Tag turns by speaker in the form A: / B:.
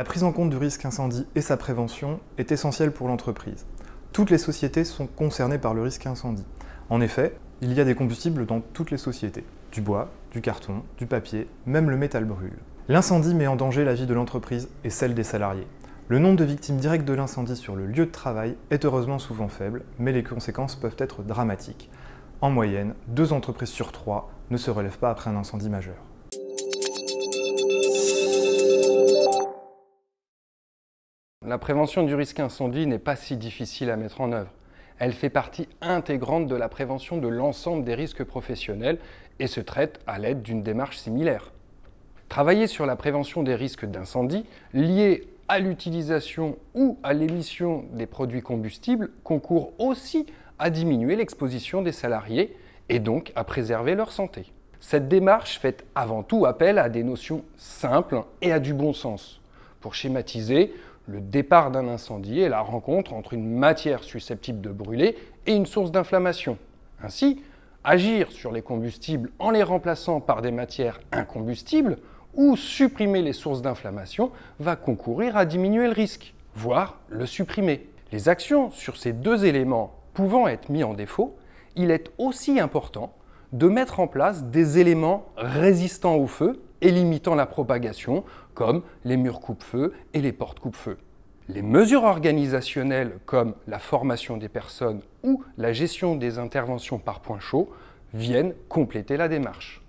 A: La prise en compte du risque incendie et sa prévention est essentielle pour l'entreprise. Toutes les sociétés sont concernées par le risque incendie. En effet, il y a des combustibles dans toutes les sociétés. Du bois, du carton, du papier, même le métal brûle. L'incendie met en danger la vie de l'entreprise et celle des salariés. Le nombre de victimes directes de l'incendie sur le lieu de travail est heureusement souvent faible, mais les conséquences peuvent être dramatiques. En moyenne, deux entreprises sur trois ne se relèvent pas après un incendie majeur.
B: La prévention du risque incendie n'est pas si difficile à mettre en œuvre. Elle fait partie intégrante de la prévention de l'ensemble des risques professionnels et se traite à l'aide d'une démarche similaire. Travailler sur la prévention des risques d'incendie liés à l'utilisation ou à l'émission des produits combustibles concourt aussi à diminuer l'exposition des salariés et donc à préserver leur santé. Cette démarche fait avant tout appel à des notions simples et à du bon sens. Pour schématiser, le départ d'un incendie est la rencontre entre une matière susceptible de brûler et une source d'inflammation. Ainsi, agir sur les combustibles en les remplaçant par des matières incombustibles ou supprimer les sources d'inflammation va concourir à diminuer le risque, voire le supprimer. Les actions sur ces deux éléments pouvant être mis en défaut, il est aussi important de mettre en place des éléments résistants au feu et limitant la propagation, comme les murs coupe-feu et les portes coupe-feu. Les mesures organisationnelles comme la formation des personnes ou la gestion des interventions par points chauds viennent compléter la démarche.